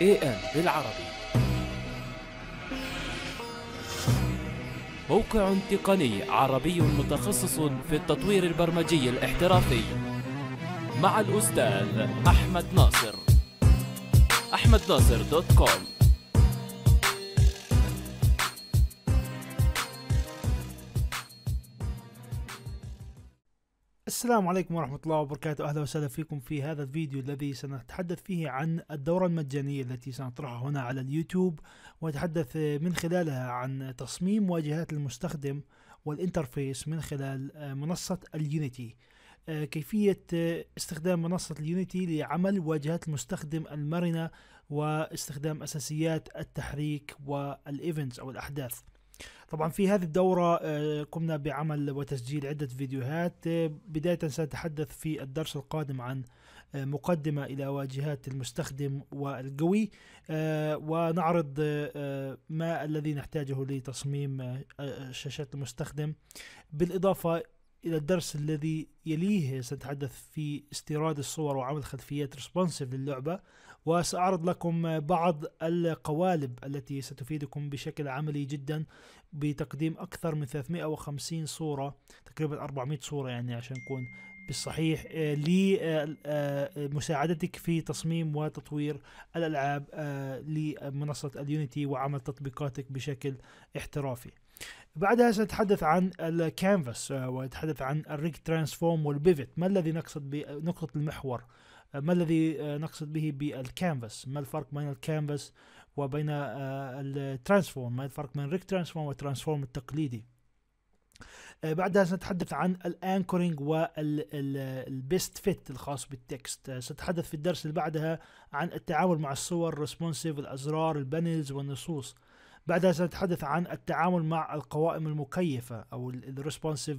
اي ان بالعربي موقع تقني عربي متخصص في التطوير البرمجي الاحترافي مع الأستاذ أحمد ناصر أحمد ناصر دوت كوم السلام عليكم ورحمة الله وبركاته أهلا وسهلا فيكم في هذا الفيديو الذي سنتحدث فيه عن الدورة المجانية التي سنطرحها هنا على اليوتيوب ونتحدث من خلالها عن تصميم واجهات المستخدم والانترفيس من خلال منصة اليونيتي كيفية استخدام منصة اليونيتي لعمل واجهات المستخدم المرنة واستخدام أساسيات التحريك والإيفنتس أو الأحداث طبعا في هذه الدورة آه، قمنا بعمل وتسجيل عدة فيديوهات آه، بداية سأتحدث في الدرس القادم عن آه، مقدمة إلى واجهات المستخدم والقوي ونعرض ما الذي نحتاجه لتصميم شاشات المستخدم بالإضافة إلى الدرس الذي يليه سنتحدث في استيراد الصور وعمل خلفيات ريسبونسيف للعبة وسأعرض لكم بعض القوالب التي ستفيدكم بشكل عملي جدا بتقديم أكثر من 350 صورة تقريبا 400 صورة يعني عشان نكون بالصحيح آه، لمساعدتك في تصميم وتطوير الألعاب آه، لمنصة اليونيتي وعمل تطبيقاتك بشكل احترافي بعدها سنتحدث عن الكانفاس آه، ونتحدث عن الريك ترانسفورم والبيفت ما الذي نقصد بنقطة المحور آه، ما الذي آه، نقصد به بالكانفاس ما الفرق بين الكانفاس وبين الترانسفورم ما الفرق بين ريك ترانسفورم والترانسفورم التقليدي بعدها سنتحدث عن الانكورينج والبيست فيت الخاص بالتكست سنتحدث في الدرس اللي بعدها عن التعامل مع الصور الريسبونسيف الازرار البانلز والنصوص بعدها سنتحدث عن التعامل مع القوائم المكيفة أو الريسبونسيف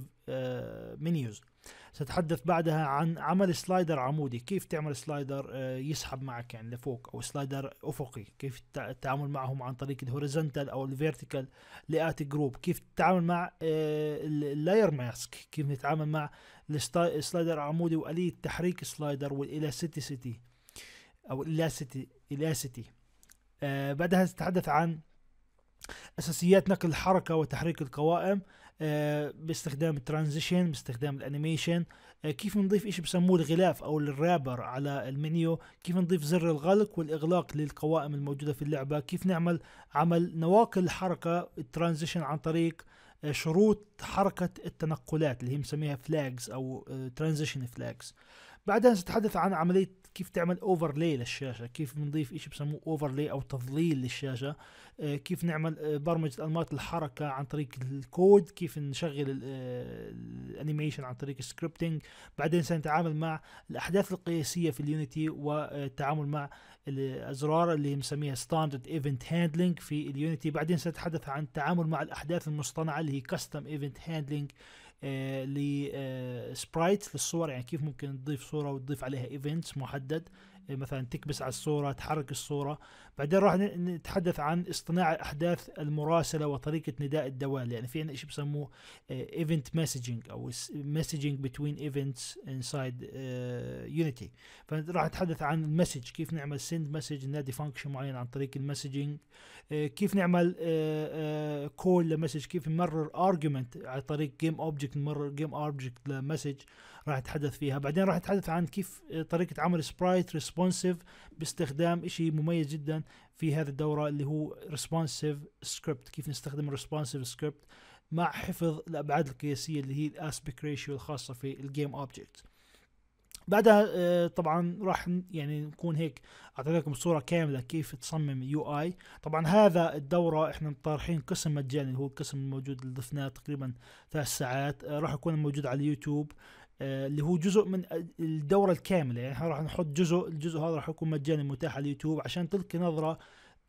منيوز آه، سنتحدث بعدها عن عمل سلايدر عمودي كيف تعمل سلايدر آه، يسحب معك يعني لفوق أو سلايدر أفقي كيف التعامل معهم عن طريق الهوريزونتال أو الفيرتيكال لآت جروب كيف تتعامل مع آه، اللاير ماسك كيف نتعامل مع السلايدر العمودي وآلية تحريك السلايدر والإلاستيسيتي أو الإلاستيتي آه بعدها سنتحدث عن اساسيات نقل الحركه وتحريك القوائم آه، باستخدام الترانزيشن باستخدام الانيميشن آه، كيف نضيف شيء بسموه الغلاف او الرابر على المنيو كيف نضيف زر الغلق والاغلاق للقوائم الموجوده في اللعبه كيف نعمل عمل نواقل الحركه الترانزيشن عن طريق آه، شروط حركة التنقلات اللي هي مسميها فلاجز أو ترانزيشن فلاجز بعدها سنتحدث عن عملية كيف تعمل اوفرلاي للشاشه كيف بنضيف شيء بسموه اوفرلاي او تظليل للشاشه آه، كيف نعمل آه، برمجه انماط الحركه عن طريق الكود كيف نشغل الانيميشن آه، عن طريق السكريبتنج بعدين سنتعامل مع الاحداث القياسيه في اليونيتي والتعامل مع الازرار اللي نسميها ستاندرد ايفنت هاندلنج في اليونيتي بعدين سنتحدث عن التعامل مع الاحداث المصطنعه اللي هي كاستم ايفنت هاندلنج آه، لسبرايت آه، للصور يعني كيف ممكن تضيف صوره وتضيف عليها ايفنتس محدد آه، مثلا تكبس على الصوره تحرك الصوره بعدين راح نتحدث عن اصطناع الاحداث المراسله وطريقه نداء الدوال يعني في شيء بسموه ايفنت مسجنج او مسجنج بتوين ايفنتس انسايد يونيتي فراح نتحدث عن المسج كيف نعمل سند مسج نادي فانكشن معين عن طريق المسجنج كيف نعمل كول لمسج كيف نمرر ارجيومنت عن طريق جيم اوبجكت اوبجكت مر جيم اوبجكت لمسج راح اتحدث فيها بعدين راح اتحدث عن كيف طريقه عمل سبرايت ريسبونسيف باستخدام شيء مميز جدا في هذه الدوره اللي هو ريسبونسيف سكريبت كيف نستخدم الريسبونسيف سكريبت مع حفظ الابعاد القياسيه اللي هي الاسبيك ريشيو الخاصه في الجيم اوبجكت بعدها آه، طبعا راح يعني نكون هيك اعطيتكم صوره كامله كيف تصمم يو اي طبعا هذا الدوره احنا طارحين قسم مجاني هو القسم الموجود اللي ضفناه تقريبا ثلاث ساعات آه، راح يكون موجود على اليوتيوب آه، اللي هو جزء من الدوره الكامله يعني احنا راح نحط جزء الجزء هذا راح يكون مجاني متاح على اليوتيوب عشان تلقي نظره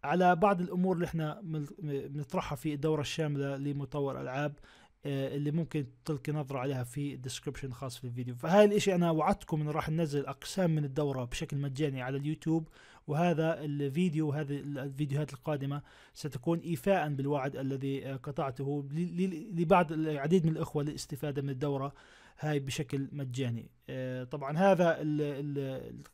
على بعض الامور اللي احنا بنطرحها في الدوره الشامله لمطور العاب آه، اللي ممكن تلقي نظرة عليها في الديسكربشن خاص في الفيديو فهاي الاشي انا وعدتكم انه راح ننزل اقسام من الدورة بشكل مجاني على اليوتيوب وهذا الفيديو وهذه الفيديوهات القادمة ستكون إيفاء بالوعد الذي آه، قطعته لبعض العديد من الإخوة للاستفادة من الدورة هاي بشكل مجاني آه، طبعا هذا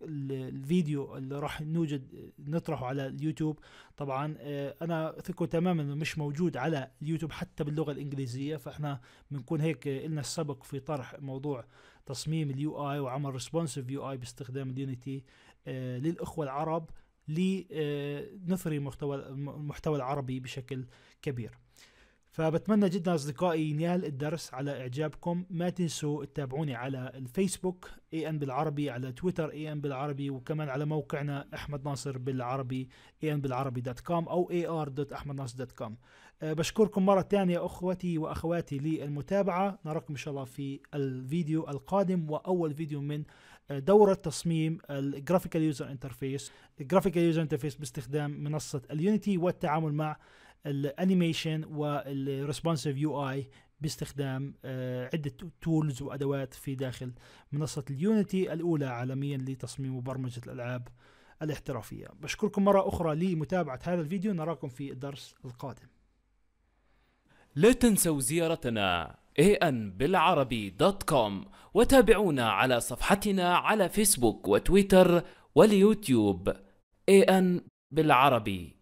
الفيديو اللي راح نوجد آه، نطرحه على اليوتيوب طبعا انا ثقه تماما انه مش موجود على اليوتيوب حتى باللغه الانجليزيه فاحنا بنكون هيك لنا السبق في طرح موضوع تصميم اليو اي وعمل ريسبونسيف يو اي باستخدام اليونيتي آه، للاخوه العرب لنثري المحتوى المحتوى العربي بشكل كبير. فبتمنى جدا اصدقائي ينال الدرس على اعجابكم ما تنسوا تتابعوني على الفيسبوك اي ان بالعربي على تويتر اي ان بالعربي وكمان على موقعنا احمد ناصر بالعربي اي ان بالعربي دوت كوم او اي ار دوت احمد ناصر دوت كوم أه، بشكركم مرة ثانية اخوتي واخواتي للمتابعة نراكم ان شاء الله في الفيديو القادم واول فيديو من أه، دورة تصميم الجرافيكال يوزر انترفيس الجرافيكال يوزر انترفيس باستخدام منصة اليونيتي والتعامل مع الانيميشن والريسبونسيف يو اي باستخدام آه، عدة تولز وأدوات في داخل منصة اليونيتي الأولى عالميا لتصميم وبرمجة الألعاب الاحترافية بشكركم مرة أخرى لمتابعة هذا الفيديو نراكم في الدرس القادم لا تنسوا زيارتنا anbilarabi.com بالعربي دوت كوم وتابعونا على صفحتنا على فيسبوك وتويتر واليوتيوب an بالعربي